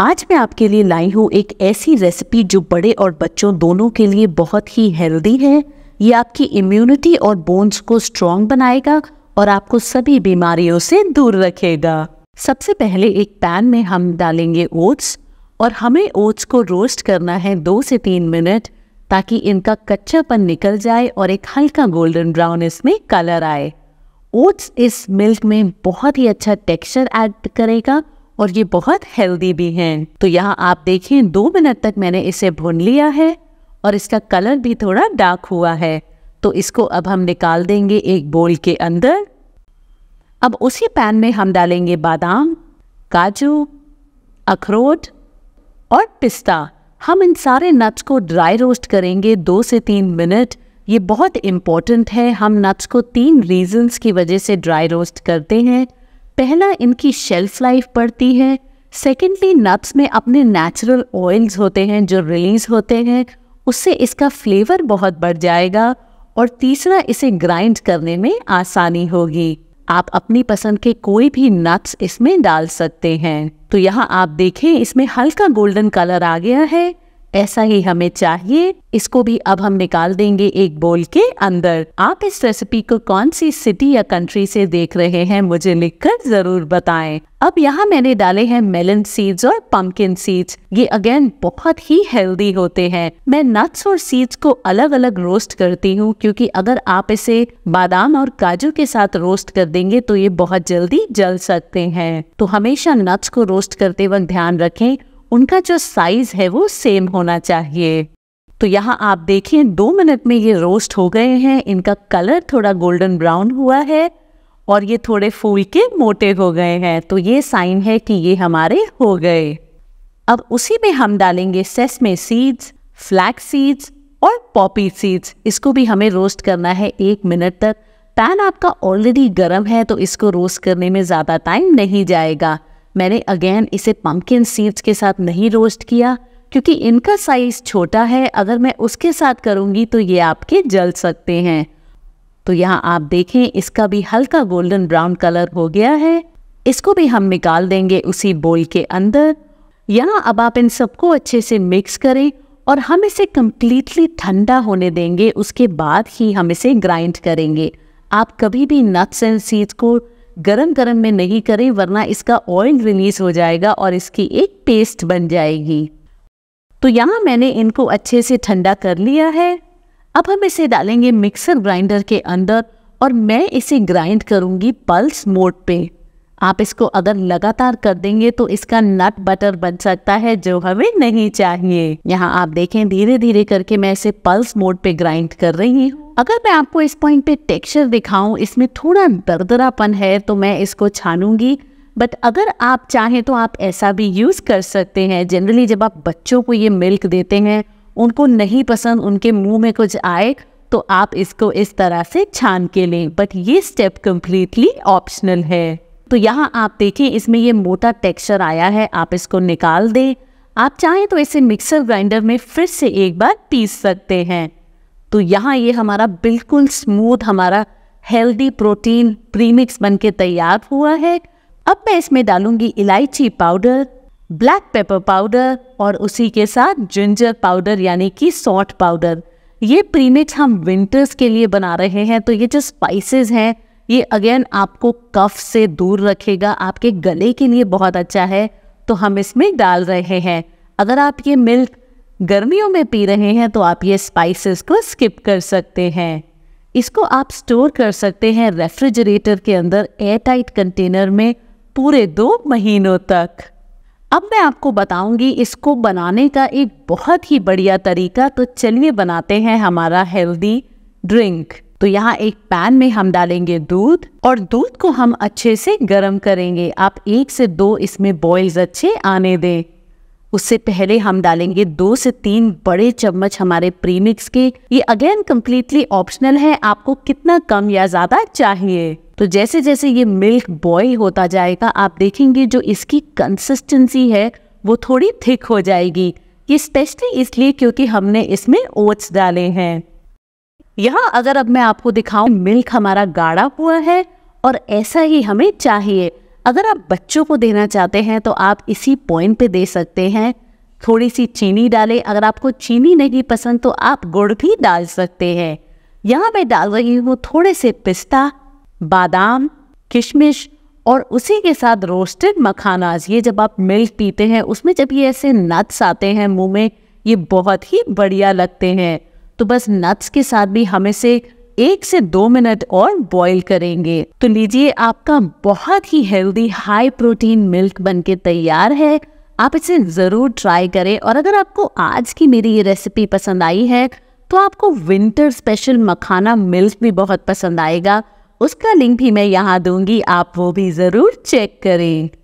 आज मैं आपके लिए लाई हूँ एक ऐसी रेसिपी जो बड़े और बच्चों दोनों के लिए बहुत ही हेल्दी है ये आपकी इम्यूनिटी और बोन्स को स्ट्रॉन्ग बनाएगा और आपको सभी बीमारियों से दूर रखेगा सबसे पहले एक पैन में हम डालेंगे ओट्स और हमें ओट्स को रोस्ट करना है दो से तीन मिनट ताकि इनका कच्चापन निकल जाए और एक हल्का गोल्डन ब्राउन इसमें कलर आए ओट्स इस मिल्क में बहुत ही अच्छा टेक्सचर ऐड करेगा और ये बहुत हेल्दी भी हैं तो यहाँ आप देखें दो मिनट तक मैंने इसे भुन लिया है और इसका कलर भी थोड़ा डार्क हुआ है तो इसको अब हम निकाल देंगे एक बोल के अंदर अब उसी पैन में हम डालेंगे बादाम काजू अखरोट और पिस्ता हम इन सारे नट्स को ड्राई रोस्ट करेंगे दो से तीन मिनट ये बहुत इम्पॉर्टेंट है हम नट्स को तीन रीजंस की वजह से ड्राई रोस्ट करते हैं पहला इनकी शेल्फ लाइफ बढ़ती है सेकेंडली नट्स में अपने नेचुरल ऑयल्स होते हैं जो रिलीज होते हैं उससे इसका फ्लेवर बहुत बढ़ जाएगा और तीसरा इसे ग्राइंड करने में आसानी होगी आप अपनी पसंद के कोई भी नट्स इसमें डाल सकते हैं तो यहाँ आप देखें इसमें हल्का गोल्डन कलर आ गया है ऐसा ही हमें चाहिए इसको भी अब हम निकाल देंगे एक बोल के अंदर आप इस रेसिपी को कौन सी सिटी या कंट्री से देख रहे हैं मुझे लिखकर जरूर बताएं अब यहाँ मैंने डाले हैं मेलन सीड्स और पम्पकिन सीड्स ये अगेन बहुत ही हेल्दी होते हैं मैं नट्स और सीड्स को अलग अलग रोस्ट करती हूँ क्योंकि अगर आप इसे बादाम और काजू के साथ रोस्ट कर देंगे तो ये बहुत जल्दी जल सकते हैं तो हमेशा नट्स को रोस्ट करते वक्त ध्यान रखें उनका जो साइज है वो सेम होना चाहिए तो यहाँ आप देखिए दो मिनट में ये रोस्ट हो गए हैं इनका कलर थोड़ा गोल्डन ब्राउन हुआ है और ये थोड़े फूल के मोटे हो गए हैं तो ये साइन है कि ये हमारे हो गए अब उसी में हम डालेंगे सेसमे सीड्स फ्लैक्स सीड्स और पॉपी सीड्स इसको भी हमें रोस्ट करना है एक मिनट तक पैन आपका ऑलरेडी गर्म है तो इसको रोस्ट करने में ज़्यादा टाइम नहीं जाएगा मैंने अगेन इसे पम्पकिन सीड्स के साथ नहीं रोस्ट किया क्योंकि इनका साइज छोटा है अगर मैं उसके साथ करूंगी तो ये आपके जल सकते हैं तो यहाँ आप देखें इसका भी हल्का गोल्डन ब्राउन कलर हो गया है इसको भी हम निकाल देंगे उसी बोल के अंदर यहाँ अब आप इन सबको अच्छे से मिक्स करें और हम इसे कम्प्लीटली ठंडा होने देंगे उसके बाद ही हम इसे ग्राइंड करेंगे आप कभी भी नट्स एंड सीड्स को गरम गरम में नहीं करें वरना इसका ऑयल रिलीज हो जाएगा और इसकी एक पेस्ट बन जाएगी तो यहाँ मैंने इनको अच्छे से ठंडा कर लिया है अब हम इसे डालेंगे मिक्सर ग्राइंडर के अंदर और मैं इसे ग्राइंड करूँगी पल्स मोड पे आप इसको अगर लगातार कर देंगे तो इसका नट बटर बन सकता है जो हमें नहीं चाहिए यहाँ आप देखें धीरे धीरे करके मैं इसे पल्स मोड पे ग्राइंड कर रही हूँ अगर मैं आपको इस पॉइंट पे टेक्सचर दिखाऊं इसमें थोड़ा दरदरापन है तो मैं इसको छानूंगी बट अगर आप चाहें तो आप ऐसा भी यूज़ कर सकते हैं जनरली जब आप बच्चों को ये मिल्क देते हैं उनको नहीं पसंद उनके मुंह में कुछ आए तो आप इसको इस तरह से छान के लें बट ये स्टेप कम्प्लीटली ऑप्शनल है तो यहाँ आप देखें इसमें ये मोटा टेक्सचर आया है आप इसको निकाल दें आप चाहें तो इसे मिक्सर ग्राइंडर में फिर से एक बार पीस सकते हैं तो यहाँ ये हमारा बिल्कुल स्मूथ हमारा हेल्दी प्रोटीन प्रीमिक्स बन के तैयार हुआ है अब मैं इसमें डालूंगी इलायची पाउडर ब्लैक पेपर पाउडर और उसी के साथ जिंजर पाउडर यानी कि सॉल्ट पाउडर ये प्रीमिक्स हम विंटर्स के लिए बना रहे हैं तो ये जो स्पाइसेस हैं ये अगेन आपको कफ से दूर रखेगा आपके गले के लिए बहुत अच्छा है तो हम इसमें डाल रहे हैं अगर आप ये मिल्क गर्मियों में पी रहे हैं तो आप ये स्पाइसेस को स्किप कर सकते हैं इसको आप स्टोर कर सकते हैं रेफ्रिजरेटर के अंदर एयर टाइट कंटेनर में पूरे दो महीनों तक अब मैं आपको बताऊंगी इसको बनाने का एक बहुत ही बढ़िया तरीका तो चलिए बनाते हैं हमारा हेल्दी ड्रिंक तो यहाँ एक पैन में हम डालेंगे दूध और दूध को हम अच्छे से गर्म करेंगे आप एक से दो इसमें बॉइल्स अच्छे आने दें उससे पहले हम डालेंगे दो से तीन बड़े चम्मच हमारे प्रीमिक्स के ये अगेन कम्प्लीटली ऑप्शनल है आपको कितना कम या ज़्यादा चाहिए तो जैसे जैसे ये मिल्क बॉइल होता जाएगा आप देखेंगे जो इसकी कंसिस्टेंसी है वो थोड़ी थिक हो जाएगी ये स्पेशली इसलिए क्योंकि हमने इसमें ओट्स डाले हैं यहाँ अगर अब मैं आपको दिखाऊं मिल्क हमारा गाढ़ा हुआ है और ऐसा ही हमें चाहिए अगर आप बच्चों को देना चाहते हैं तो आप इसी पॉइंट पे दे सकते हैं थोड़ी सी चीनी डालें अगर आपको चीनी नहीं पसंद तो आप गुड़ भी डाल सकते हैं यहाँ मैं डाल रही हूँ थोड़े से पिस्ता बादाम किशमिश और उसी के साथ रोस्टेड मखानाज ये जब आप मिल्क पीते हैं उसमें जब ये ऐसे नट्स आते हैं मुंह में ये बहुत ही बढ़िया लगते हैं तो बस नट्स के साथ भी हम इसे एक से दो मिनट और बॉईल करेंगे तो लीजिए आपका बहुत ही हेल्दी हाई प्रोटीन मिल्क बनके तैयार है आप इसे ज़रूर ट्राई करें और अगर आपको आज की मेरी ये रेसिपी पसंद आई है तो आपको विंटर स्पेशल मखाना मिल्क भी बहुत पसंद आएगा उसका लिंक भी मैं यहाँ दूंगी आप वो भी ज़रूर चेक करें